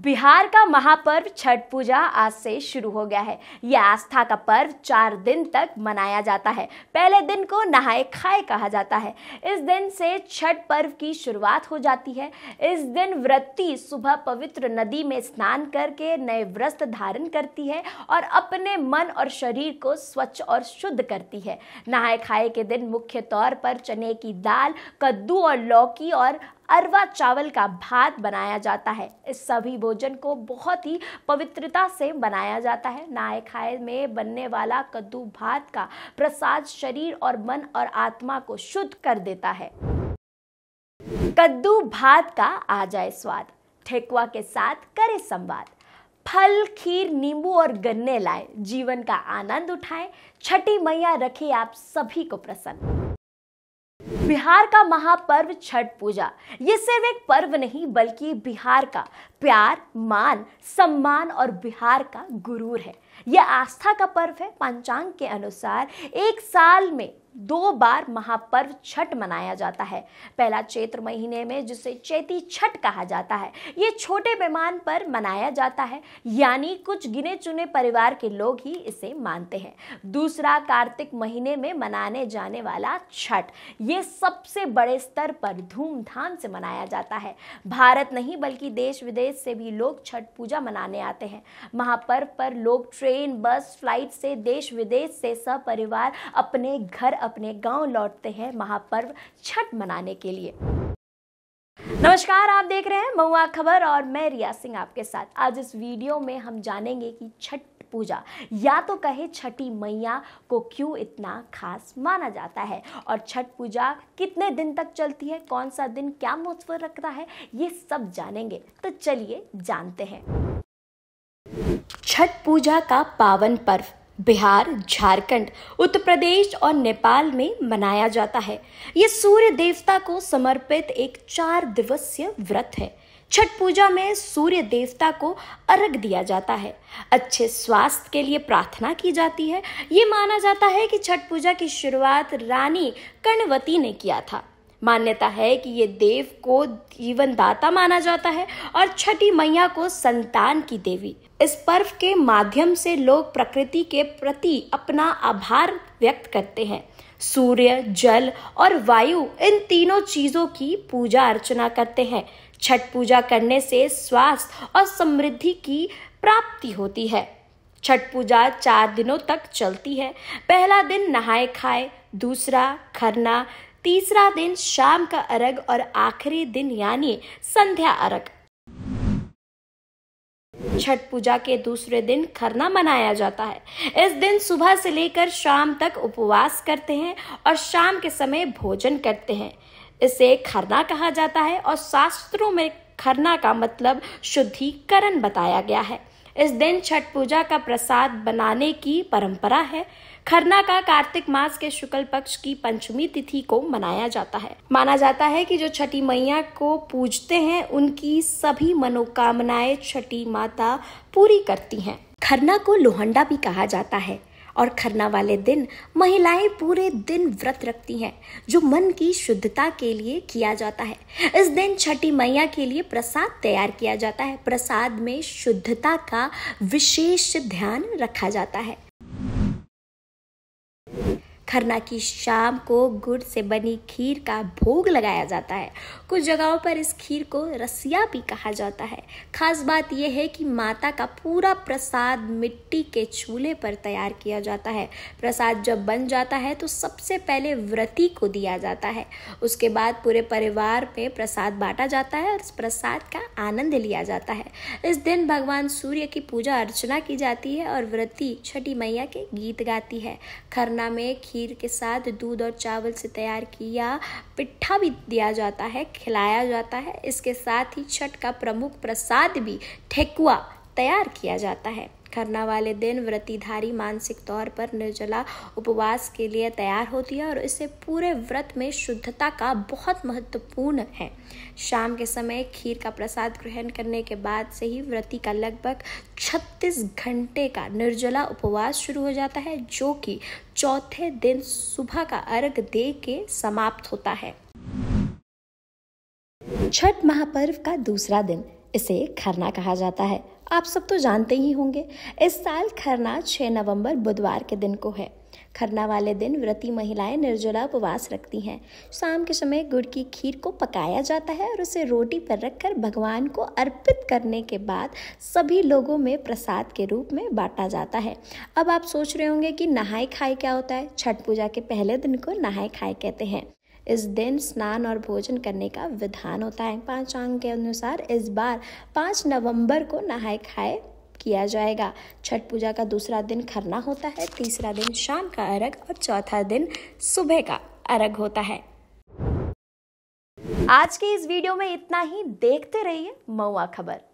बिहार का महापर्व छठ पूजा आज से शुरू हो गया है यह आस्था का पर्व चार दिन तक मनाया जाता है पहले दिन को नहाए खाए कहा जाता है इस दिन से छठ पर्व की शुरुआत हो जाती है इस दिन व्रती सुबह पवित्र नदी में स्नान करके नए व्रस्त धारण करती है और अपने मन और शरीर को स्वच्छ और शुद्ध करती है नहाए खाए के दिन मुख्य तौर पर चने की दाल कद्दू और लौकी और अरवा चावल का भात बनाया जाता है इस सभी भोजन को बहुत ही पवित्रता से बनाया जाता है नाय खाए में बनने वाला कद्दू भात का प्रसाद शरीर और मन और आत्मा को शुद्ध कर देता है कद्दू भात का आ जाए स्वाद ठेकुआ के साथ करे संवाद फल खीर नींबू और गन्ने लाए जीवन का आनंद उठाए छठी मैया रखे आप सभी को प्रसन्न बिहार का महापर्व छठ पूजा ये सिर्फ एक पर्व नहीं बल्कि बिहार का प्यार मान सम्मान और बिहार का गुरूर है यह आस्था का पर्व है पंचांग के अनुसार एक साल में दो बार महापर्व छठ मनाया जाता है पहला चैत्र महीने में जिसे चैती छठ कहा जाता है ये छोटे पैमान पर मनाया जाता है यानी कुछ गिने चुने परिवार के लोग ही इसे मानते हैं दूसरा कार्तिक महीने में मनाने जाने वाला छठ ये सबसे बड़े स्तर पर धूमधाम से मनाया जाता है भारत नहीं बल्कि देश विदेश प्रदेश से भी लोग छठ पूजा मनाने आते हैं महापर्व पर लोग ट्रेन बस फ्लाइट से देश विदेश से सपरिवार अपने घर अपने गांव लौटते हैं महापर्व छठ मनाने के लिए नमस्कार आप देख रहे हैं महुआ खबर और मैं रिया सिंह आपके साथ आज इस वीडियो में हम जानेंगे कि छठ पूजा या तो कहे छठी मैया को क्यों इतना खास माना जाता है और छठ पूजा कितने दिन तक चलती है कौन सा दिन क्या महत्व रखता है ये सब जानेंगे तो चलिए जानते हैं छठ पूजा का पावन पर्व बिहार झारखंड उत्तर प्रदेश और नेपाल में मनाया जाता है ये सूर्य देवता को समर्पित एक चार दिवसीय व्रत है छठ पूजा में सूर्य देवता को अर्घ दिया जाता है अच्छे स्वास्थ्य के लिए प्रार्थना की जाती है ये माना जाता है कि छठ पूजा की शुरुआत रानी कर्णवती ने किया था मान्यता है कि ये देव को जीवनदाता माना जाता है और छठी मैया को संतान की देवी इस पर्व के माध्यम से लोग प्रकृति के प्रति अपना आभार व्यक्त करते हैं सूर्य जल और वायु इन तीनों चीजों की पूजा अर्चना करते हैं छठ पूजा करने से स्वास्थ्य और समृद्धि की प्राप्ति होती है छठ पूजा चार दिनों तक चलती है पहला दिन नहाए खाए दूसरा खरना तीसरा दिन शाम का अर्घ और आखिरी दिन यानी संध्या अर्घ छठ पूजा के दूसरे दिन खरना मनाया जाता है इस दिन सुबह से लेकर शाम तक उपवास करते हैं और शाम के समय भोजन करते हैं इसे खरना कहा जाता है और शास्त्रों में खरना का मतलब शुद्धिकरण बताया गया है इस दिन छठ पूजा का प्रसाद बनाने की परंपरा है खरना का कार्तिक मास के शुक्ल पक्ष की पंचमी तिथि को मनाया जाता है माना जाता है कि जो छठी मैया को पूजते हैं उनकी सभी मनोकामनाएं छठी माता पूरी करती हैं खरना को लोहंडा भी कहा जाता है और खरना वाले दिन महिलाएं पूरे दिन व्रत रखती हैं जो मन की शुद्धता के लिए किया जाता है इस दिन छठी मैया के लिए प्रसाद तैयार किया जाता है प्रसाद में शुद्धता का विशेष ध्यान रखा जाता है खरना की शाम को गुड़ से बनी खीर का भोग लगाया जाता है कुछ जगहों पर इस खीर को रसिया भी कहा जाता है खास बात यह है कि माता का पूरा प्रसाद मिट्टी के चूल्हे पर तैयार किया जाता है प्रसाद जब बन जाता है तो सबसे पहले व्रती को दिया जाता है उसके बाद पूरे परिवार में प्रसाद बांटा जाता है और इस प्रसाद का आनंद लिया जाता है इस दिन भगवान सूर्य की पूजा अर्चना की जाती है और व्रती छठी मैया के गीत गाती है खरना में खीर खीर के साथ दूध और चावल से तैयार किया पिट्ठा भी दिया जाता है खिलाया जाता है इसके साथ ही छठ का प्रमुख प्रसाद भी ठेकुआ तैयार किया जाता है खरना वाले दिन व्रतिधारी मानसिक तौर पर निर्जला उपवास के लिए तैयार होती है और इससे पूरे व्रत में शुद्धता का बहुत महत्वपूर्ण है शाम के समय खीर का प्रसाद ग्रहण करने के बाद से ही व्रती का लगभग 36 घंटे का निर्जला उपवास शुरू हो जाता है जो कि चौथे दिन सुबह का अर्घ दे के समाप्त होता है छठ महापर्व का दूसरा दिन इसे खरना कहा जाता है आप सब तो जानते ही होंगे इस साल खरना 6 नवंबर बुधवार के दिन को है खरना वाले दिन व्रती महिलाएं निर्जला उपवास रखती हैं शाम के समय गुड़ की खीर को पकाया जाता है और उसे रोटी पर रखकर भगवान को अर्पित करने के बाद सभी लोगों में प्रसाद के रूप में बांटा जाता है अब आप सोच रहे होंगे कि नहाए खाए क्या होता है छठ पूजा के पहले दिन को नहाए खाए कहते हैं इस दिन स्नान और भोजन करने का विधान होता है पांचांग के अनुसार इस बार पाँच नवंबर को नहाए खाए किया जाएगा छठ पूजा का दूसरा दिन खरना होता है तीसरा दिन शाम का अर्घ और चौथा दिन सुबह का अर्घ होता है आज के इस वीडियो में इतना ही देखते रहिए मऊआ खबर